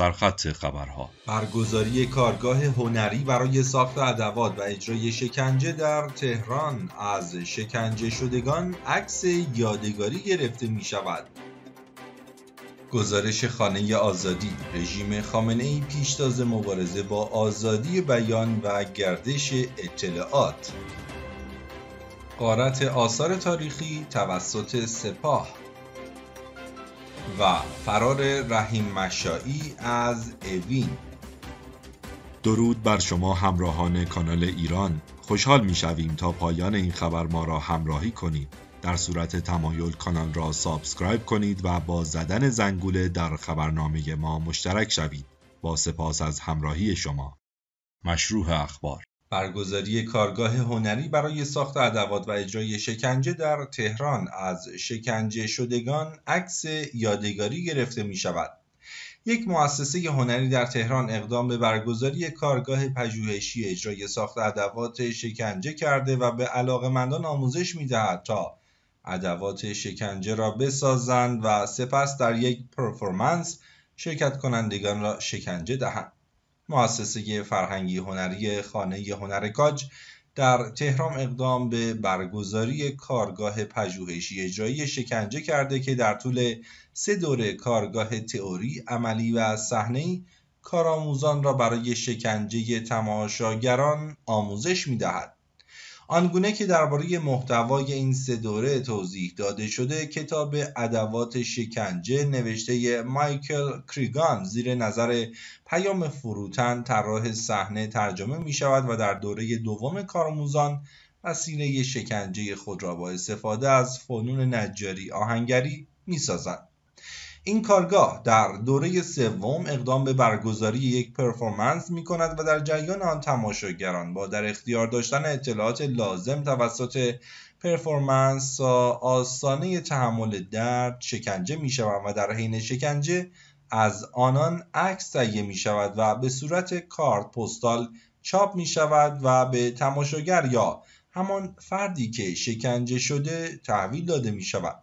سرخط خبرها برگزاری کارگاه هنری برای ساخت ادوات و اجرای شکنجه در تهران از شکنجه شدگان عکس یادگاری گرفته می شود گزارش خانه آزادی رژیم خامنه ای پیشتاز مبارزه با آزادی بیان و گردش اطلاعات قارت آثار تاریخی توسط سپاه و فرار رحیم مشایی از اوین درود بر شما همراهان کانال ایران خوشحال می شویم تا پایان این خبر ما را همراهی کنید در صورت تمایل کانال را سابسکرایب کنید و با زدن زنگوله در خبرنامه ما مشترک شوید با سپاس از همراهی شما مشروع اخبار برگزاری کارگاه هنری برای ساخت ادوات و اجرای شکنجه در تهران از شکنجه شدگان عکس یادگاری گرفته می شود. یک مؤسسه هنری در تهران اقدام به برگزاری کارگاه پژوهشی اجرای ساخت ادوات شکنجه کرده و به مندان آموزش می دهد تا ادوات شکنجه را بسازند و سپس در یک پرفورمنس شرکت کنندگان را شکنجه دهند. مؤسسه فرهنگی هنری خانه هنر کاج در تهران اقدام به برگزاری کارگاه پژوهشی اجرایی شکنجه کرده که در طول سه دوره کارگاه تئوری، عملی و صحنه‌ای کارآموزان را برای شکنجه تماشاگران آموزش دهد. آنگونه که درباره محتوای این سه دوره توضیح داده شده کتاب ادوات شکنجه نوشته مایکل کریگان زیر نظر پیام فروتن طراح صحنه ترجمه می شود و در دوره دوم کارموزان وسیله شکنجه خود را با استفاده از فنون نجاری آهنگری می سازند. این کارگاه در دوره سوم اقدام به برگزاری یک پرفورمنس می کند و در جریان آن تماشاگران با در اختیار داشتن اطلاعات لازم توسط پرفورمنس آسانه تحمل درد شکنجه می شود و در حین شکنجه از آنان عکس تهیه می شود و به صورت کارت پستال چاپ می شود و به تماشاگر یا همان فردی که شکنجه شده تحویل داده می شود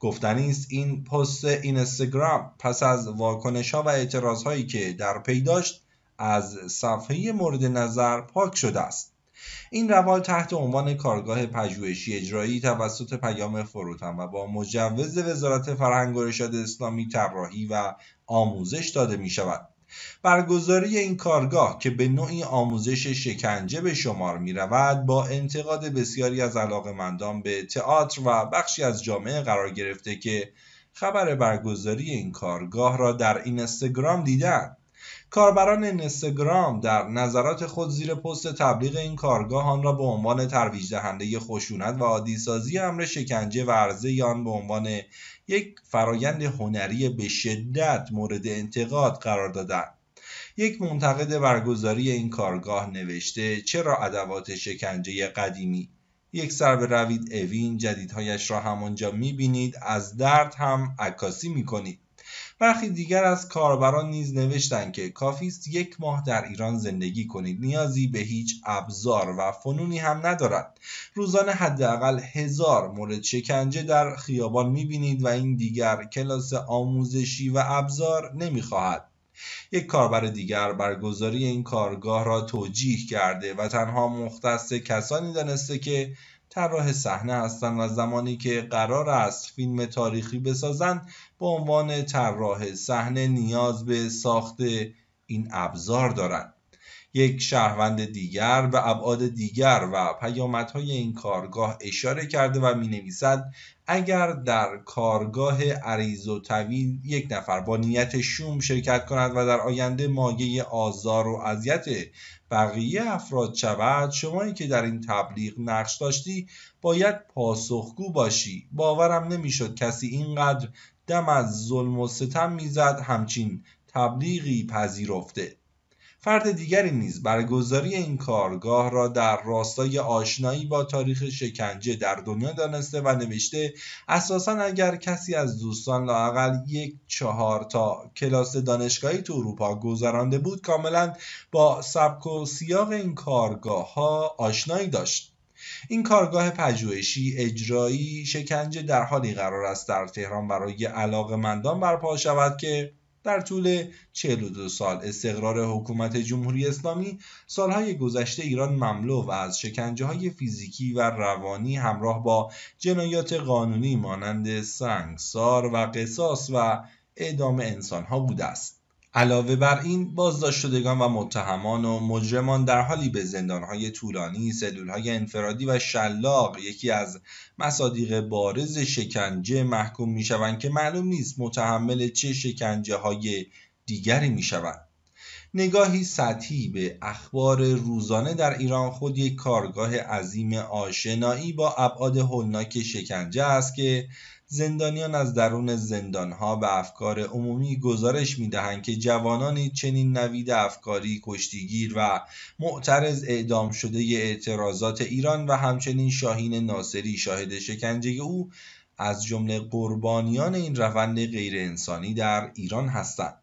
گفتنی است این پست اینستاگرام پس از واکنش ها و اعتراض هایی که در پی داشت از صفحه مورد نظر پاک شده است این روال تحت عنوان کارگاه پژوهشی اجرایی توسط پیام فروتن و با مجوز وزارت فرهنگ و ارشاد اسلامی طراحی و آموزش داده می شود برگزاری این کارگاه که به نوعی آموزش شکنجه به شمار می رود با انتقاد بسیاری از علاقمندان به تئاتر و بخشی از جامعه قرار گرفته که خبر برگزاری این کارگاه را در اینستاگرام دیدند کاربران اینستاگرام در نظرات خود زیر پست تبلیغ این کارگاه آن را به عنوان ترویج دهنده خشونت و عادیسازی امر شکنجه و عرضه آن به عنوان یک فرایند هنری به شدت مورد انتقاد قرار دادند یک منتقد برگزاری این کارگاه نوشته چرا ادوات شکنجه قدیمی یک سر به روید اوین جدیدهایش را همانجا میبینید از درد هم عکاسی میکنید برخی دیگر از کاربران نیز نوشتند که کافی است یک ماه در ایران زندگی کنید نیازی به هیچ ابزار و فنونی هم ندارد روزانه حداقل هزار مورد شکنجه در خیابان میبینید و این دیگر کلاس آموزشی و ابزار نمیخواهد یک کاربر دیگر برگزاری این کارگاه را توجیه کرده و تنها مختص کسانی دانسته که طراح صحنه هستند و زمانی که قرار است فیلم تاریخی بسازند به عنوان طراح صحنه نیاز به ساخت این ابزار دارند یک شهروند دیگر به ابعاد دیگر و پیامدهای این کارگاه اشاره کرده و می نویسد اگر در کارگاه عریض و طویل یک نفر با نیت شوم شرکت کند و در آینده مایه آزار و اذیت بقیه افراد شود شمایی که در این تبلیغ نقش داشتی باید پاسخگو باشی باورم نمیشد کسی اینقدر دم از ظلم و ستم میزد همچین تبلیغی پذیرفته فرد دیگری نیز برگزاری این کارگاه را در راستای آشنایی با تاریخ شکنجه در دنیا دانسته و نوشته اساسا اگر کسی از دوستان لاقل یک چهار تا کلاس دانشگاهی تو اروپا گذرانده بود کاملا با سبک و سیاق این کارگاه ها آشنایی داشت این کارگاه پژوهشی اجرایی شکنجه در حالی قرار است در تهران برای علاقمندان برپا شود که در طول 42 سال استقرار حکومت جمهوری اسلامی سالهای گذشته ایران مملو و از شکنجه های فیزیکی و روانی همراه با جنایات قانونی مانند سنگسار و قصاص و اعدام انسان ها بوده است. علاوه بر این بازداشت شدگان و متهمان و مجرمان در حالی به زندانهای طولانی، سلولهای انفرادی و شلاق یکی از مصادیق بارز شکنجه محکوم شوند که معلوم نیست متحمل چه شکنجه های دیگری شوند نگاهی سطحی به اخبار روزانه در ایران خود یک کارگاه عظیم آشنایی با ابعاد هولناک شکنجه است که زندانیان از درون زندانها به افکار عمومی گزارش میدهند که جوانانی چنین نوید افکاری کشتیگیر و معترض اعدام شده اعتراضات ایران و همچنین شاهین ناصری شاهد شکنجه او از جمله قربانیان این روند انسانی در ایران هستند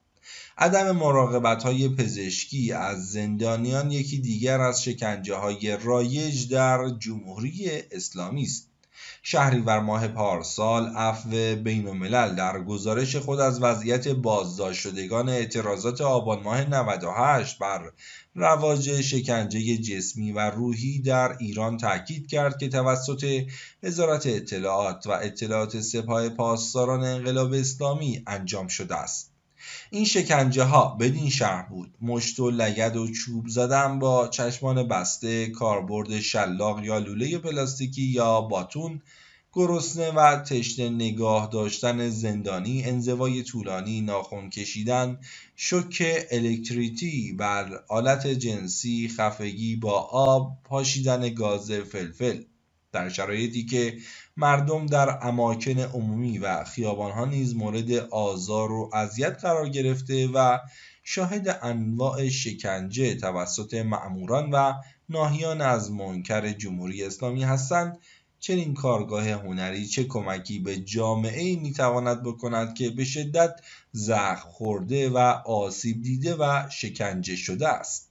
عدم مراقبت های پزشکی از زندانیان یکی دیگر از شکنجه های رایج در جمهوری اسلامی است شهریور ماه پارسال عفو بین در گزارش خود از وضعیت بازداشت شدگان اعتراضات آبان ماه 98 بر رواج شکنجه جسمی و روحی در ایران تاکید کرد که توسط وزارت اطلاعات و اطلاعات سپاه پاسداران انقلاب اسلامی انجام شده است این شکنجه ها بدین شهر بود مشت و لگد و چوب زدن با چشمان بسته کاربرد شلاق یا لوله پلاستیکی یا باتون گرسنه و تشنه نگاه داشتن زندانی انزوای طولانی ناخون کشیدن شوک الکتریتی بر آلت جنسی خفگی با آب پاشیدن گاز فلفل در شرایطی که مردم در اماکن عمومی و خیابانها نیز مورد آزار و اذیت قرار گرفته و شاهد انواع شکنجه توسط معموران و ناهیان از منکر جمهوری اسلامی هستند چنین کارگاه هنری چه کمکی به جامعه میتواند می تواند بکند که به شدت زخم خورده و آسیب دیده و شکنجه شده است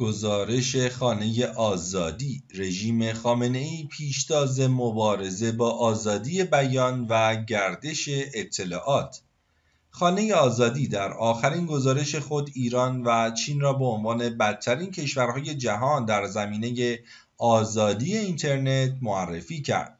گزارش خانه آزادی رژیم ای پیشتاز مبارزه با آزادی بیان و گردش اطلاعات خانه آزادی در آخرین گزارش خود ایران و چین را به عنوان بدترین کشورهای جهان در زمینه آزادی اینترنت معرفی کرد.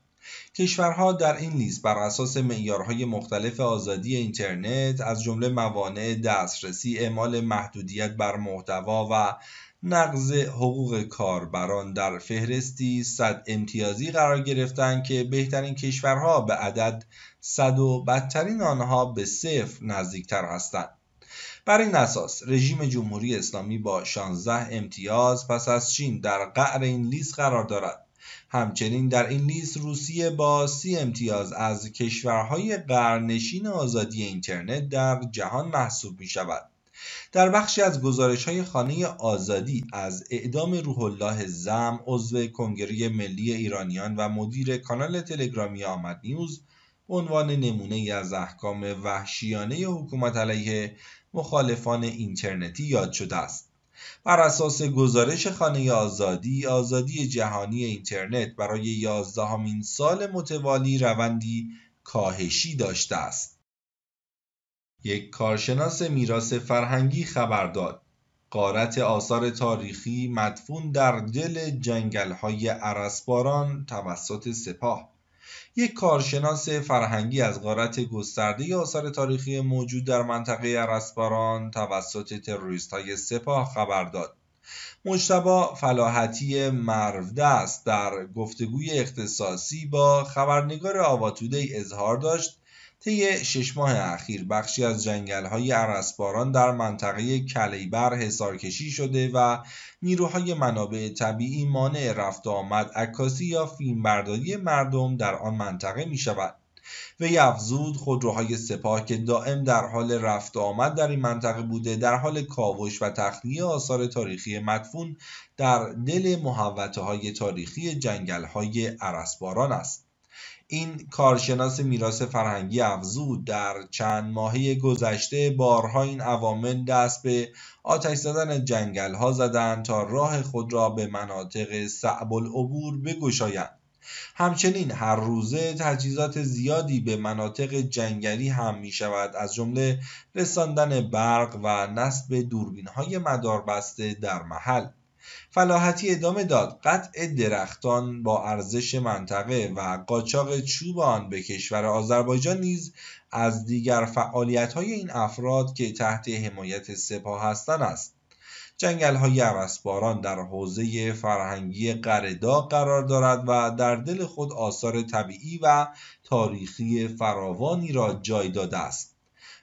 کشورها در این لیست بر اساس معیارهای مختلف آزادی اینترنت از جمله موانع دسترسی اعمال محدودیت بر محتوا و نقض حقوق کاربران در فهرستی 100 امتیازی قرار گرفتند که بهترین کشورها به عدد 100 و بدترین آنها به صفر نزدیکتر هستند بر این اساس رژیم جمهوری اسلامی با 16 امتیاز پس از چین در قعر این لیست قرار دارد همچنین در این لیست روسیه با سی امتیاز از کشورهای قرنشین آزادی اینترنت در جهان محسوب می شود در بخشی از گزارش های خانه آزادی از اعدام روح الله زم عضو کنگره ملی ایرانیان و مدیر کانال تلگرامی آمد نیوز عنوان نمونه از احکام وحشیانه حکومت علیه مخالفان اینترنتی یاد شده است بر اساس گزارش خانه آزادی آزادی جهانی اینترنت برای یازدهمین سال متوالی روندی کاهشی داشته است یک کارشناس میراث فرهنگی خبر داد قارت آثار تاریخی مدفون در دل های ارسباران توسط سپاه یک کارشناس فرهنگی از قارت گسترده آثار تاریخی موجود در منطقه ارسباران توسط تروریست های سپاه خبر داد. مجتبا فلاحتی است در گفتگوی اختصاصی با خبرنگار آواتوده اظهار داشت طی شش ماه اخیر بخشی از جنگل های عرسباران در منطقه کلیبر حسارکشی شده و نیروهای منابع طبیعی مانع رفت آمد عکاسی یا فیلمبرداری مردم در آن منطقه می شود. وی افزود خودروهای سپاه که دائم در حال رفت آمد در این منطقه بوده در حال کاوش و تخلیه آثار تاریخی مدفون در دل محوطه های تاریخی جنگل های عرسباران است. این کارشناس میراث فرهنگی افزود در چند ماهه گذشته بارها این عوامل دست به آتش زدن جنگل ها زدن تا راه خود را به مناطق صعب العبور بگشایند همچنین هر روزه تجهیزات زیادی به مناطق جنگلی هم می شود از جمله رساندن برق و نصب دوربین های مداربسته در محل فلاحتی ادامه داد قطع درختان با ارزش منطقه و قاچاق چوب آن به کشور آذربایجان نیز از دیگر های این افراد که تحت حمایت سپاه هستند است جنگل های عوضباران در حوزه فرهنگی قردا قرار دارد و در دل خود آثار طبیعی و تاریخی فراوانی را جای داده است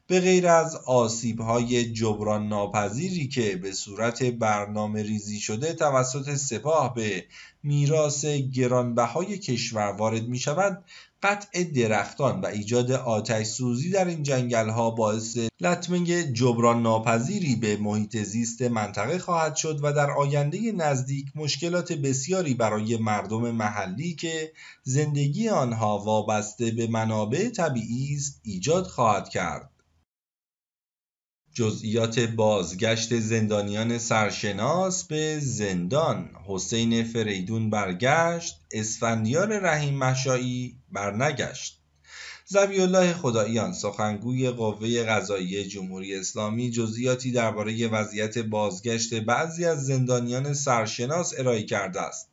به غیر از آسیب های جبران ناپذیری که به صورت برنامه ریزی شده توسط سپاه به میراث گرانبهای کشور وارد می شود قطع درختان و ایجاد آتش سوزی در این جنگل ها باعث لطمه جبران ناپذیری به محیط زیست منطقه خواهد شد و در آینده نزدیک مشکلات بسیاری برای مردم محلی که زندگی آنها وابسته به منابع طبیعی است ایجاد خواهد کرد. جزئیات بازگشت زندانیان سرشناس به زندان حسین فریدون برگشت اسفندیار رحیم مشایی برنگشت الله خداییان سخنگوی قوه قضایی جمهوری اسلامی جزئیاتی درباره وضعیت بازگشت بعضی از زندانیان سرشناس ارائه کرده است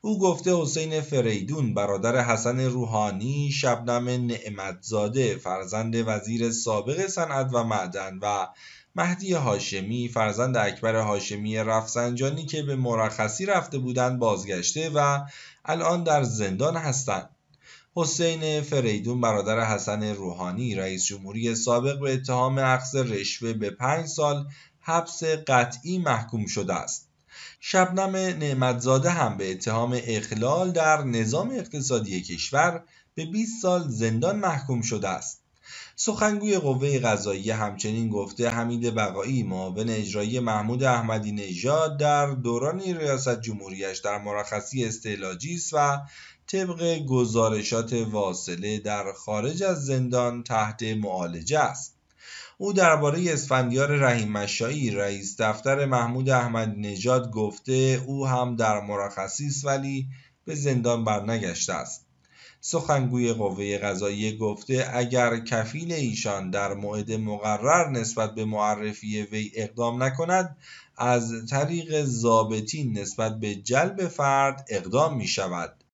او گفته حسین فریدون برادر حسن روحانی شبنم نعمتزاده فرزند وزیر سابق صنعت و معدن و مهدی هاشمی فرزند اکبر هاشمی رفسنجانی که به مرخصی رفته بودند بازگشته و الان در زندان هستند حسین فریدون برادر حسن روحانی رئیس جمهوری سابق به اتهام اخذ رشوه به پنج سال حبس قطعی محکوم شده است شبنم نعمتزاده هم به اتهام اخلال در نظام اقتصادی کشور به 20 سال زندان محکوم شده است. سخنگوی قوه قضاییه همچنین گفته حمید بقایی معاون اجرایی محمود احمدی نژاد در دوران ریاست جمهوریش در مرخصی استعلاجی است و طبق گزارشات واصله در خارج از زندان تحت معالجه است. او درباره اسفندیار رحیم مشایی رئیس دفتر محمود احمد نژاد گفته او هم در مرخصی است ولی به زندان برنگشته است سخنگوی قوه قضاییه گفته اگر کفیل ایشان در موعد مقرر نسبت به معرفی وی اقدام نکند از طریق زابطین نسبت به جلب فرد اقدام می شود